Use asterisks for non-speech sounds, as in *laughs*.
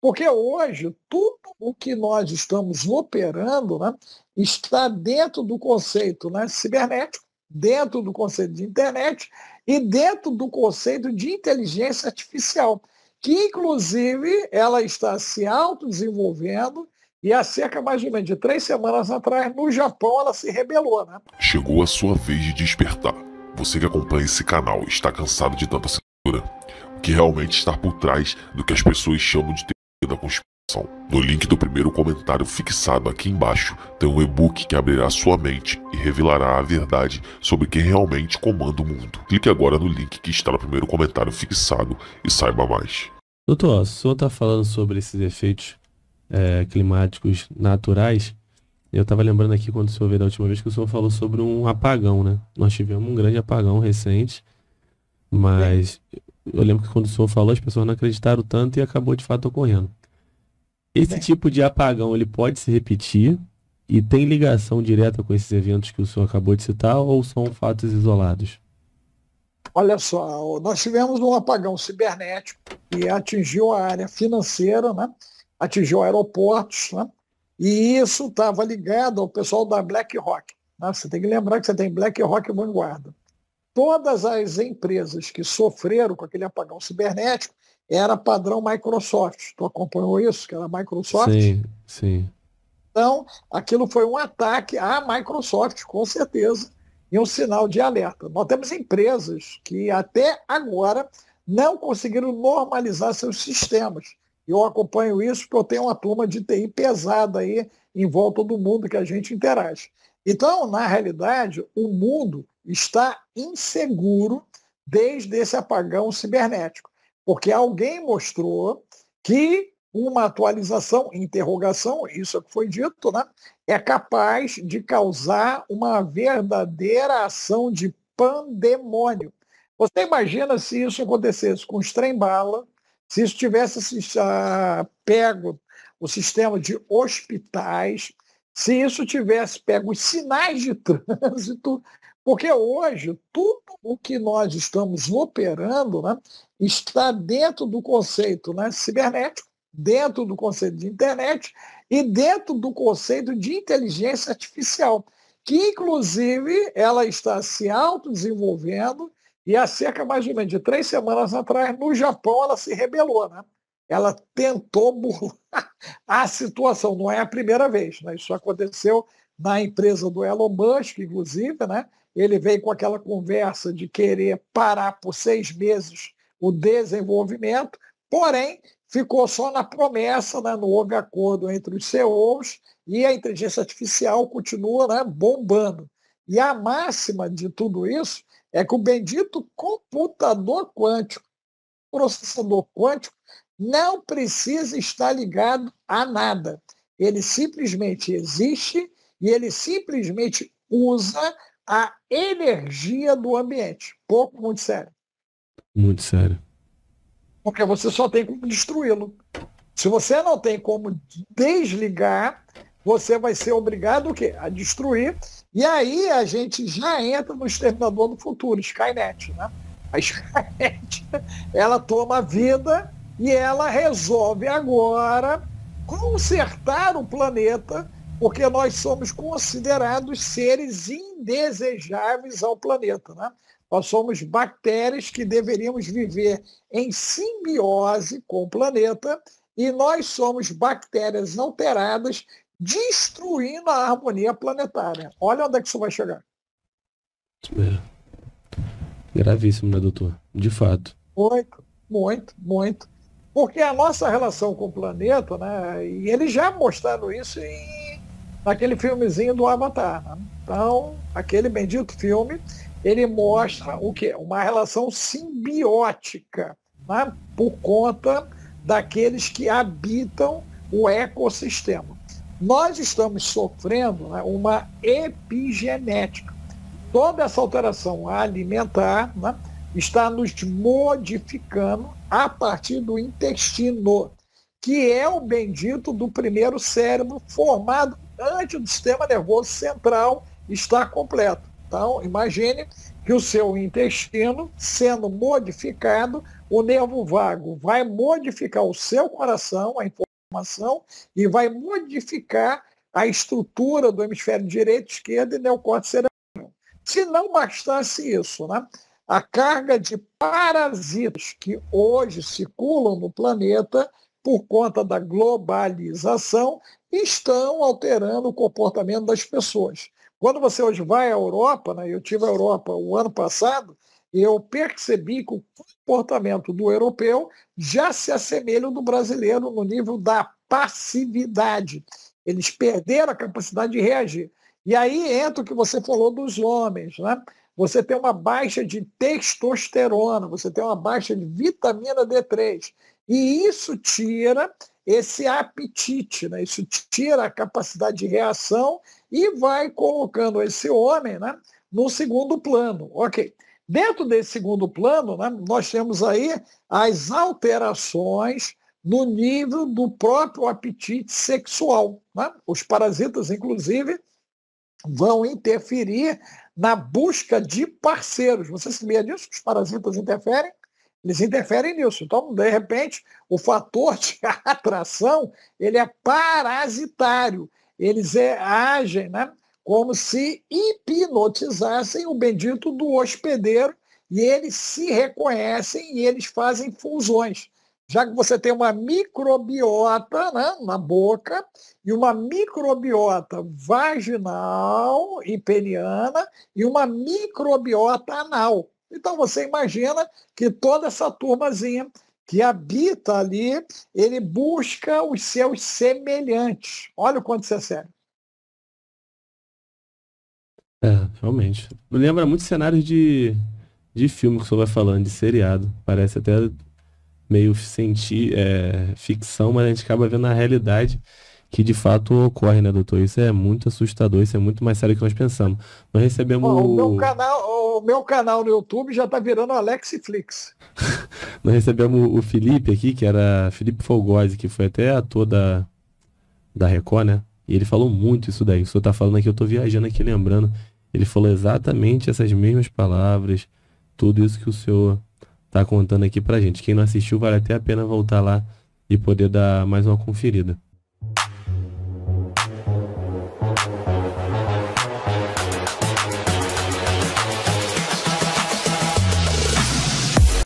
Porque hoje, tudo o que nós estamos operando né, está dentro do conceito né, cibernético, dentro do conceito de internet e dentro do conceito de inteligência artificial, que inclusive ela está se autodesenvolvendo e há cerca mais ou menos de três semanas atrás, no Japão, ela se rebelou. Né? Chegou a sua vez de despertar. Você que acompanha esse canal está cansado de tanta censura? O que realmente está por trás do que as pessoas chamam de da conspiração. No link do primeiro comentário fixado aqui embaixo, tem um e-book que abrirá sua mente e revelará a verdade sobre quem realmente comanda o mundo. Clique agora no link que está no primeiro comentário fixado e saiba mais. Doutor, o senhor está falando sobre esses efeitos é, climáticos naturais. Eu estava lembrando aqui quando o senhor veio da última vez que o senhor falou sobre um apagão, né? Nós tivemos um grande apagão recente, mas eu lembro que quando o senhor falou, as pessoas não acreditaram tanto e acabou de fato ocorrendo. Esse Bem. tipo de apagão, ele pode se repetir e tem ligação direta com esses eventos que o senhor acabou de citar ou são fatos isolados? Olha só, nós tivemos um apagão cibernético que atingiu a área financeira, né? atingiu aeroportos, né? e isso estava ligado ao pessoal da BlackRock. Né? Você tem que lembrar que você tem BlackRock e Vanguarda todas as empresas que sofreram com aquele apagão cibernético era padrão Microsoft. Tu acompanhou isso, que era Microsoft? Sim, sim. Então, aquilo foi um ataque à Microsoft, com certeza, e um sinal de alerta. Nós temos empresas que até agora não conseguiram normalizar seus sistemas. Eu acompanho isso porque eu tenho uma turma de TI pesada aí em volta do mundo que a gente interage. Então, na realidade, o mundo está inseguro desde esse apagão cibernético, porque alguém mostrou que uma atualização, interrogação, isso é que foi dito, né, é capaz de causar uma verdadeira ação de pandemônio. Você imagina se isso acontecesse com os trem-bala, se isso tivesse ah, pego o sistema de hospitais, se isso tivesse pego os sinais de *laughs* trânsito, porque hoje, tudo o que nós estamos operando né, está dentro do conceito né, cibernético, dentro do conceito de internet e dentro do conceito de inteligência artificial, que inclusive ela está se autodesenvolvendo e há cerca mais ou menos de três semanas atrás, no Japão, ela se rebelou. Né? Ela tentou burlar *laughs* a situação, não é a primeira vez. Né? Isso aconteceu na empresa do Elon Musk, inclusive, né? ele vem com aquela conversa de querer parar por seis meses o desenvolvimento, porém ficou só na promessa, né, no houve acordo entre os CEOs e a inteligência artificial continua né, bombando. E a máxima de tudo isso é que o bendito computador quântico, processador quântico, não precisa estar ligado a nada. Ele simplesmente existe e ele simplesmente usa a energia do ambiente. Pouco, muito sério. Muito sério. Porque você só tem como destruí-lo. Se você não tem como desligar, você vai ser obrigado o quê? a destruir. E aí a gente já entra no exterminador do futuro, Skynet. Né? A Skynet *laughs* ela toma vida e ela resolve agora consertar o planeta porque nós somos considerados seres indesejáveis ao planeta. Né? Nós somos bactérias que deveríamos viver em simbiose com o planeta e nós somos bactérias alteradas destruindo a harmonia planetária. Olha onde é que isso vai chegar. Gravíssimo, né, doutor? De fato. Muito, muito, muito. Porque a nossa relação com o planeta, né, e eles já mostraram isso em naquele filmezinho do Avatar. Né? Então, aquele bendito filme, ele mostra o quê? Uma relação simbiótica, né? por conta daqueles que habitam o ecossistema. Nós estamos sofrendo né, uma epigenética. Toda essa alteração alimentar né, está nos modificando a partir do intestino, que é o bendito do primeiro cérebro formado antes do sistema nervoso central estar completo. Então, imagine que o seu intestino, sendo modificado, o nervo vago vai modificar o seu coração, a informação, e vai modificar a estrutura do hemisfério direito, esquerdo e neocórtex cerebral. Se não bastasse isso, né? a carga de parasitas que hoje circulam no planeta por conta da globalização, estão alterando o comportamento das pessoas. Quando você hoje vai à Europa, né, eu tive a Europa o ano passado, eu percebi que o comportamento do europeu já se assemelha ao do brasileiro no nível da passividade. Eles perderam a capacidade de reagir. E aí entra o que você falou dos homens, né? Você tem uma baixa de testosterona, você tem uma baixa de vitamina D3. E isso tira esse apetite, né? isso tira a capacidade de reação e vai colocando esse homem né, no segundo plano. Ok. Dentro desse segundo plano, né, nós temos aí as alterações no nível do próprio apetite sexual. Né? Os parasitas, inclusive, vão interferir na busca de parceiros. Você sabia disso? Os parasitas interferem eles interferem nisso. Então, de repente, o fator de *laughs* atração ele é parasitário. Eles é, agem né, como se hipnotizassem o bendito do hospedeiro e eles se reconhecem e eles fazem fusões. Já que você tem uma microbiota né, na boca e uma microbiota vaginal e peniana e uma microbiota anal. Então você imagina que toda essa turmazinha que habita ali, ele busca os seus semelhantes. Olha o quanto isso é sério. É, realmente. Lembra muito cenários de, de filme que o senhor vai falando, de seriado. Parece até meio sentir é, ficção, mas a gente acaba vendo a realidade que de fato ocorre, né, doutor? Isso é muito assustador, isso é muito mais sério do que nós pensamos. Nós recebemos. o, meu canal, o meu canal no YouTube já está virando Alexiflix. *laughs* nós recebemos o Felipe aqui, que era Felipe Folgose, que foi até ator da, da Record, né? E ele falou muito isso daí. O senhor está falando aqui, eu estou viajando aqui lembrando. Ele falou exatamente essas mesmas palavras, tudo isso que o senhor está contando aqui pra gente. Quem não assistiu, vale até a pena voltar lá e poder dar mais uma conferida.